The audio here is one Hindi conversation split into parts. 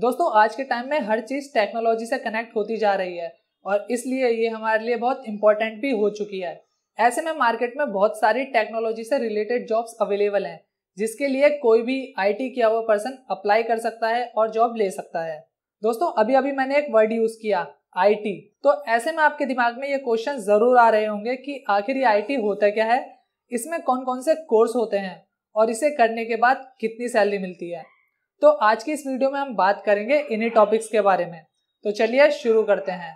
दोस्तों आज के टाइम में हर चीज़ टेक्नोलॉजी से कनेक्ट होती जा रही है और इसलिए ये हमारे लिए बहुत इंपॉर्टेंट भी हो चुकी है ऐसे में मार्केट में बहुत सारी टेक्नोलॉजी से रिलेटेड जॉब्स अवेलेबल हैं जिसके लिए कोई भी आईटी किया हुआ पर्सन अप्लाई कर सकता है और जॉब ले सकता है दोस्तों अभी अभी मैंने एक वर्ड यूज़ किया आईटी तो ऐसे में आपके दिमाग में ये क्वेश्चन ज़रूर आ रहे होंगे कि आखिर ये आईटी होता क्या है इसमें कौन कौन से कोर्स होते हैं और इसे करने के बाद कितनी सैलरी मिलती है तो आज की इस वीडियो में हम बात करेंगे इन्हीं टॉपिक्स के बारे में तो चलिए शुरू करते हैं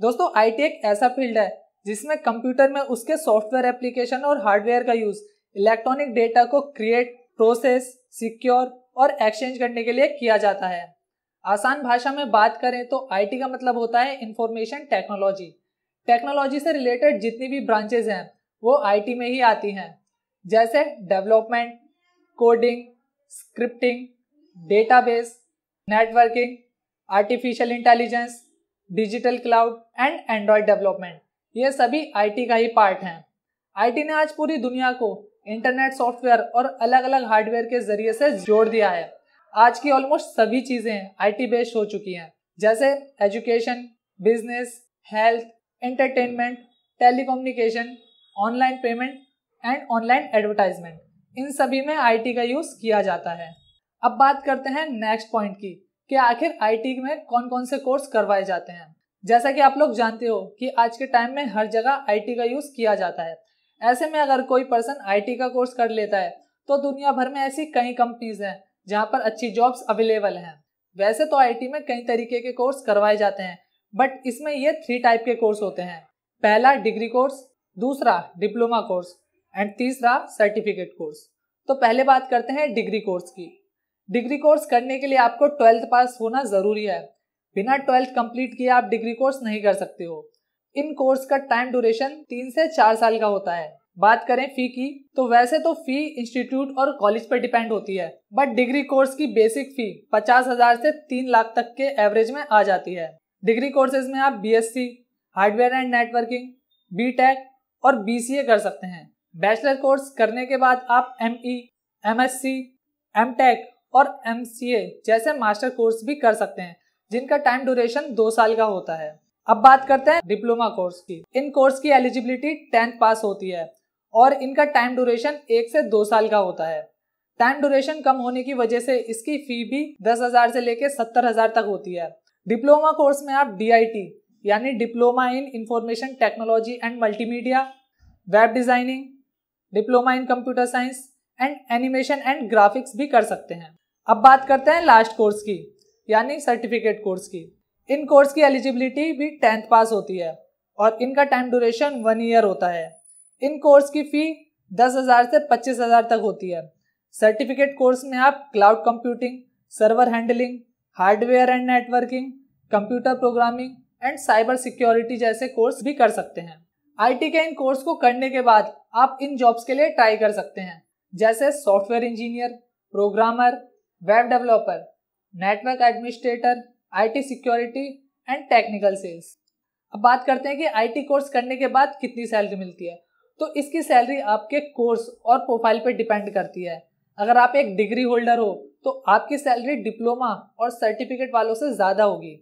दोस्तों आई एक ऐसा फील्ड है जिसमें कंप्यूटर में उसके सॉफ्टवेयर एप्लीकेशन और हार्डवेयर का यूज इलेक्ट्रॉनिक डेटा को क्रिएट प्रोसेस सिक्योर और एक्सचेंज करने के लिए किया जाता है आसान भाषा में बात करें तो आईटी का मतलब होता है इंफॉर्मेशन टेक्नोलॉजी टेक्नोलॉजी से रिलेटेड जितनी भी ब्रांचेज हैं वो आईटी में ही आती हैं जैसे development coding scripting database networking artificial intelligence digital cloud and Android development ये सभी आईटी का ही पार्ट हैं आईटी ने आज पूरी दुनिया को इंटरनेट सॉफ्टवेयर और अलग अलग हार्डवेयर के जरिए से जोड़ दिया है आज की ऑलमोस्ट सभी चीज़ें आईटी बेस्ड हो चुकी हैं जैसे education business health entertainment telecommunication online payment and online advertisement इन सभी में आईटी का यूज़ किया जाता है अब बात करते हैं नेक्स्ट पॉइंट की कि आखिर आईटी में कौन कौन से कोर्स करवाए जाते हैं जैसा कि आप लोग जानते हो कि आज के टाइम में हर जगह आईटी का यूज़ किया जाता है ऐसे में अगर कोई पर्सन आईटी का कोर्स कर लेता है तो दुनिया भर में ऐसी कई कंपनीज हैं जहाँ पर अच्छी जॉब्स अवेलेबल हैं वैसे तो आईटी में कई तरीके के कोर्स करवाए जाते हैं बट इसमें ये थ्री टाइप के कोर्स होते हैं पहला डिग्री कोर्स दूसरा डिप्लोमा कोर्स एंड तीसरा सर्टिफिकेट कोर्स तो पहले बात करते हैं डिग्री कोर्स की डिग्री कोर्स करने के लिए आपको ट्वेल्थ पास होना ज़रूरी है बिना ट्वेल्थ कंप्लीट किए आप डिग्री कोर्स नहीं कर सकते हो इन कोर्स का टाइम ड्यूरेशन तीन से चार साल का होता है बात करें फी की तो वैसे तो फी इंस्टीट्यूट और कॉलेज पर डिपेंड होती है बट डिग्री कोर्स की बेसिक फी पचास हजार से तीन लाख तक के एवरेज में आ जाती है डिग्री कोर्सेज में आप BSc, hardware and networking BTech और बीसीए कर सकते हैं बैचलर कोर्स करने के बाद आप एमई, एमएससी, एमटेक और एम जैसे मास्टर कोर्स भी कर सकते हैं जिनका टाइम ड्यूरेशन दो साल का होता है अब बात करते हैं डिप्लोमा कोर्स की इन कोर्स की एलिजिबिलिटी टेंथ पास होती है और इनका टाइम ड्यूरेशन एक से दो साल का होता है टाइम ड्यूरेशन कम होने की वजह से इसकी फी भी दस हजार से लेकर सत्तर हजार तक होती है डिप्लोमा कोर्स में आप डी यानी diploma in information technology and multimedia web designing diploma in computer science and animation and graphics भी कर सकते हैं अब बात करते हैं लास्ट कोर्स की यानी सर्टिफिकेट कोर्स की इन कोर्स की एलिजिबिलिटी भी टेंथ पास होती है और इनका टाइम ड्यूरेशन वन ईयर होता है इन कोर्स की फ़ी दस हज़ार से पच्चीस हज़ार तक होती है सर्टिफिकेट कोर्स में आप cloud computing server handling hardware and networking computer programming and cyber security जैसे कोर्स भी कर सकते हैं आईटी के इन कोर्स को करने के बाद आप इन जॉब्स के लिए ट्राई कर सकते हैं जैसे software engineer programmer web developer network administrator IT security and technical sales अब बात करते हैं कि आईटी कोर्स करने के बाद कितनी सैलरी मिलती है तो इसकी सैलरी आपके कोर्स और प्रोफाइल पर डिपेंड करती है अगर आप एक डिग्री होल्डर हो तो आपकी सैलरी डिप्लोमा और सर्टिफिकेट वालों से ज़्यादा होगी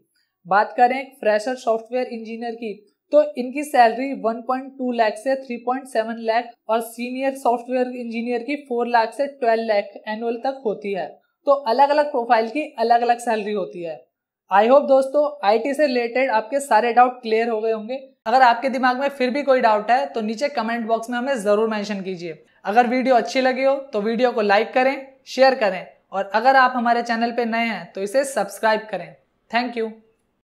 बात करें एक फ्रेशर सॉफ्टवेयर इंजीनियर की तो इनकी सैलरी 1.2 लाख से 3.7 लाख और सीनियर सॉफ्टवेयर इंजीनियर की 4 लाख से 12 लाख एनुअल तक होती है तो अलग अलग प्रोफाइल की अलग अलग सैलरी होती है आई होप दोस्तों आईटी से रिलेटेड आपके सारे डाउट क्लियर हो गए होंगे अगर आपके दिमाग में फिर भी कोई डाउट है तो नीचे कमेंट बॉक्स में हमें ज़रूर मेंशन कीजिए अगर वीडियो अच्छी लगी हो तो वीडियो को लाइक करें शेयर करें और अगर आप हमारे चैनल पर नए हैं तो इसे सब्सक्राइब करें थैंक यू